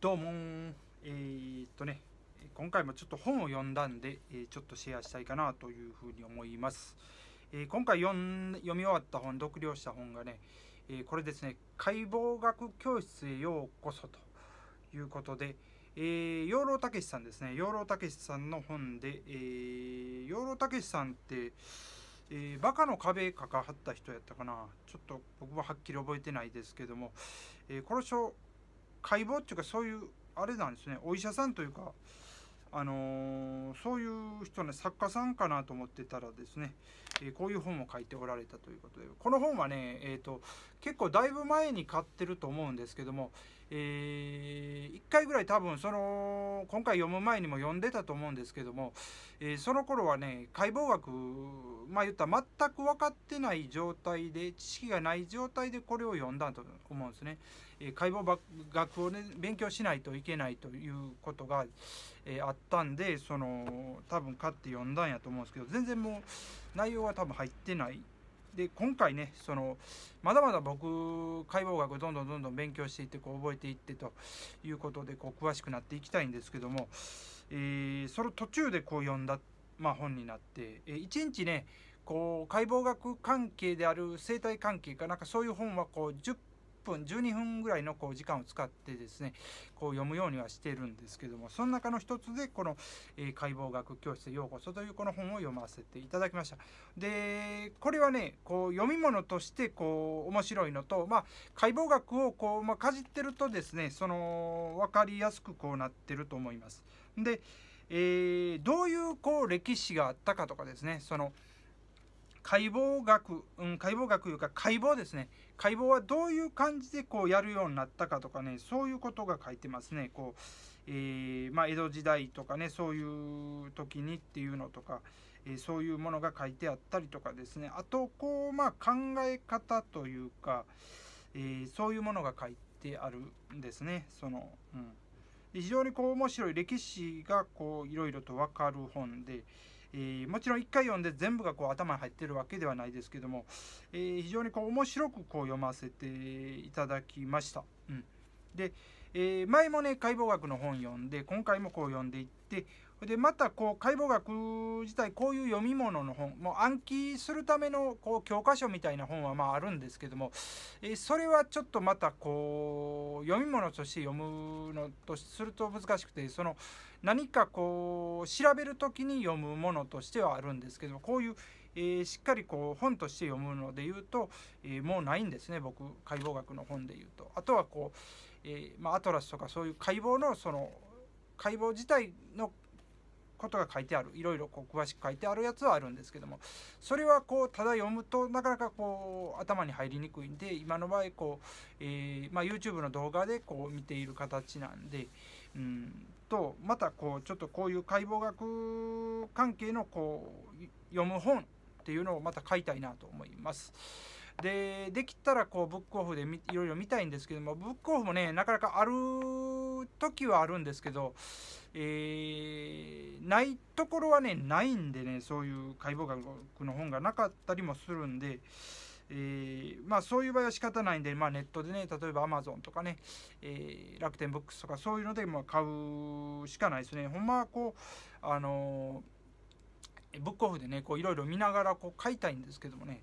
どうもえー、っとね今回もちょっと本を読んだんで、えー、ちょっとシェアしたいかなというふうに思います、えー、今回読み終わった本読了した本がね、えこれですね解剖学教室へようこそということで、え養老孟さんですね養老孟さんの本で、え養老孟さんってえー、バカの壁かかはった人やったかなちょっと僕ははっきり覚えてないですけども、えー、この書解剖っていうかそういうあれなんですねお医者さんというかあのー、そういう人ね作家さんかなと思ってたらですね、えー、こういう本を書いておられたということでこの本はね、えーと、と結構だいぶ前に買ってると思うんですけども、えー、1回ぐらい多分その今回読む前にも読んでたと思うんですけども、えー、その頃はね解剖学まあ言ったら全く分かってない状態で知識がない状態でこれを読んだと思うんですね。えー、解剖学をね勉強しないといけないということが、えー、あったんでその多分買って読んだんやと思うんですけど全然もう内容は多分入ってないで今回ねそのまだまだ僕解剖学どんどんどんどん勉強していってこう覚えていってということでこう詳しくなっていきたいんですけども、えー、その途中でこう読んだ、まあ、本になって、えー、日ねこう解剖学関係である生態関係かなんかそういう本はこう10分12分ぐらいのこう時間を使ってですねこう読むようにはしてるんですけどもその中の一つでこの、え解剖学教室へようこそ」というこの本を読ませていただきました。でこれはねこう読み物としてこう面白いのと、まあ、解剖学をこう、まあ、かじってるとですねその分かりやすくこうなってると思います。で、えー、どういうこう歴史があったかとかですねその、解剖学、うん、解剖学というか解剖ですね解剖はどういう感じでこうやるようになったかとかねそういうことが書いてますねこう、えー、まあ、江戸時代とかねそういう時にっていうのとか、えー、そういうものが書いてあったりとかですねあとこう、まあ、考え方というか、えー、そういうものが書いてあるんですねその、うん、非常にこう面白い歴史がこういろいろと分かる本で。えー、もちろん1回読んで全部がこう頭に入ってるわけではないですけども、えー、非常にこう面白くこう読ませていただきました。うん、で、えー、前もね解剖学の本読んで今回もこう読んでいってでまたこう解剖学自体こういう読み物の本もう暗記するためのこう教科書みたいな本はまああるんですけども、えそれはちょっとまたこう読み物として読むのとすると難しくてその何かこう調べる時に読むものとしてはあるんですけどもこういう、えー、しっかりこう本として読むので言うと、えー、もうないんですね僕解剖学の本で言うと。あとはこう、えー、まあ、アトラスとかそういう解剖のその解剖自体のことが書いてあるいろいろこう詳しく書いてあるやつはあるんですけどもそれはこうただ読むとなかなかこう頭に入りにくいんで今の場合こう、えー、まあ、YouTube の動画でこう見ている形なんで、うん、とまたこうちょっとこういう解剖学関係のこう読む本っていうのをまた買いたいなと思います。でできたらこうブックオフでいろいろ見たいんですけどもブックオフもねなかなかある時はあるんですけど、えー、ないところはねないんでねそういう解剖学の本がなかったりもするんで。えー、まあそういう場合は仕方ないんで、まあ、ネットでね例えば Amazon とかね、えー、楽天ブックスとかそういうのでまあ買うしかないですねほんまはこうあのー、ブックオフでねいろいろ見ながらこう買いたいんですけどもね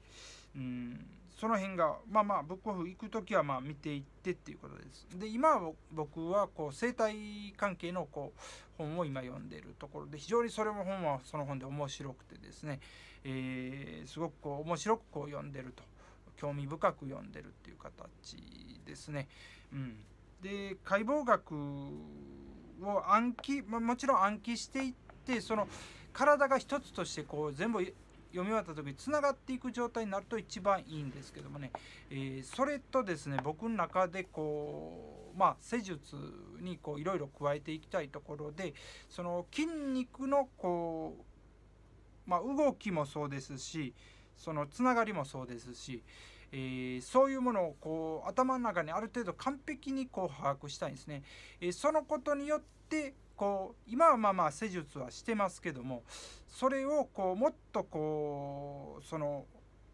うんその辺がまあまあブックオフ行く時はまあ見ていってっていうことですで今は僕はこう生態関係のこう本を今読んでるところで非常にそれも本はその本で面白くてですね、えー、すごくこう面白くこう読んでると興味深く読んでるっていう形ですね、うん、で解剖学を暗記もちろん暗記していってその体が一つとしてこう全部読み終わった時につながっていく状態になると一番いいんですけどもね、えー、それとですね僕の中でこうまあ施術にいろいろ加えていきたいところでその筋肉のこう、まあ、動きもそうですしそのつながりもそうですし、えー、そういうものをこう頭の中にある程度完璧にこう把握したいんですね。えー、そのことによってこう今はまあまあ施術はしてますけどもそれをこうもっとこうその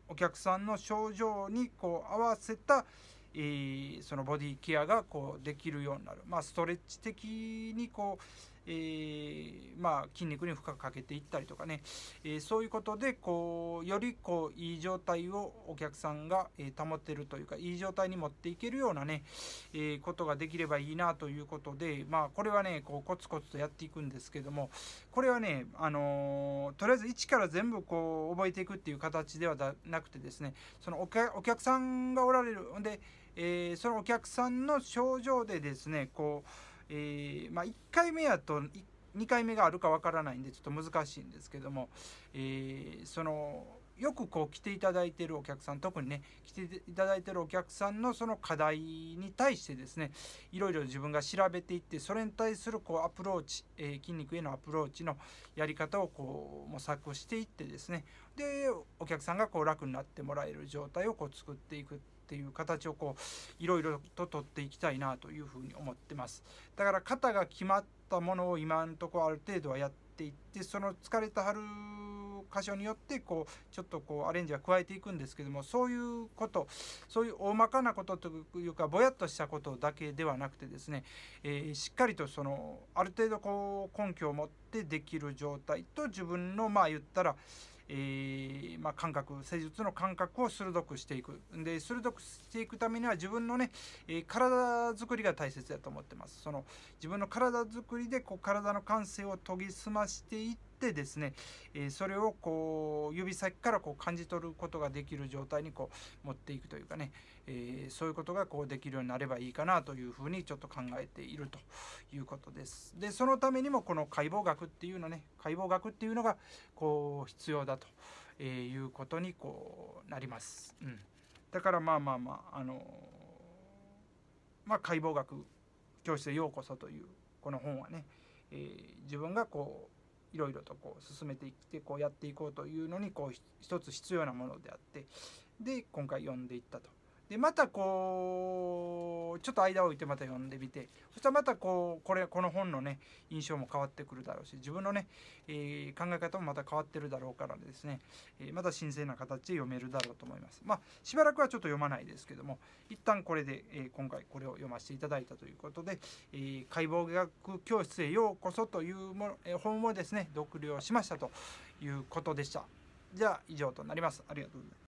お客さんの症状にこう合わせた、えー、そのボディケアがこうできるようになる、まあ、ストレッチ的にこう、えー、まあ、筋肉に負荷かけていったりとかね、えー、そういうことでこうよりこういい状態をお客さんが、え保てるというかいい状態に持っていけるようなね、えことができればいいなということで、まあ、これはねこうコツコツとやっていくんですけどもこれはね、あのとりあえず一から全部こう覚えていくっていう形ではなくてですねそのお客さんがおられるんで、えー、そのお客さんの症状でですねこうえー、まあ、1回目やと2回目があるかわからないんでちょっと難しいんですけども、えー、そのよくこう来ていただいてるお客さん特にね来ていただいてるお客さんのその課題に対してですねいろいろ自分が調べていってそれに対するこうアプローチ、えー、筋肉へのアプローチのやり方をこう模索していってですねでお客さんがこう楽になってもらえる状態をこう作っていくっていう形をこういろいろと取っていきたいなというふうに思ってますだから型が決まったものを今のところある程度はやっていってその疲れた春箇所によってこうちょっとこうアレンジは加えていくんですけどもそういうことそういう大まかなことというかぼやっとしたことだけではなくてですね、えー、しっかりとそのある程度こう根拠を持ってできる状態と自分のまあ言ったら、えー、まあ、感覚施術の感覚を鋭くしていくで鋭くしていくためには自分のね、えー、体づくりが大切だと思ってますその自分の体づくりでこう体の感性を研ぎ澄ましていってってですね、えそれをこう指先からこう感じ取ることができる状態にこう持っていくというかね、えそういうことがこうできるようになればいいかなというふうにちょっと考えているということです。でそのためにもこの解剖学っていうのね解剖学っていうのがこう必要だと、えいうことにこうなります。うん、だからまあまあまああのまあ、解剖学教室へようこそというこの本はね、えー、自分がこういろいろとこう進めていってこうやっていこうというのにこう一つ必要なものであってで今回読んでいったとでまたこうちょっと間を置いてまた読んでみてそしたらまたこうこれこの本のね印象も変わってくるだろうし自分のね、えー、考え方もまた変わってるだろうからですね、えー、また新鮮な形で読めるだろうと思いますまあしばらくはちょっと読まないですけども一旦これで、えー、今回これを読ませていただいたということで「えー、解剖学教室へようこそ」というもの、えー、本をですね読了しましたということでしたじゃあ以上となりますありがとうございます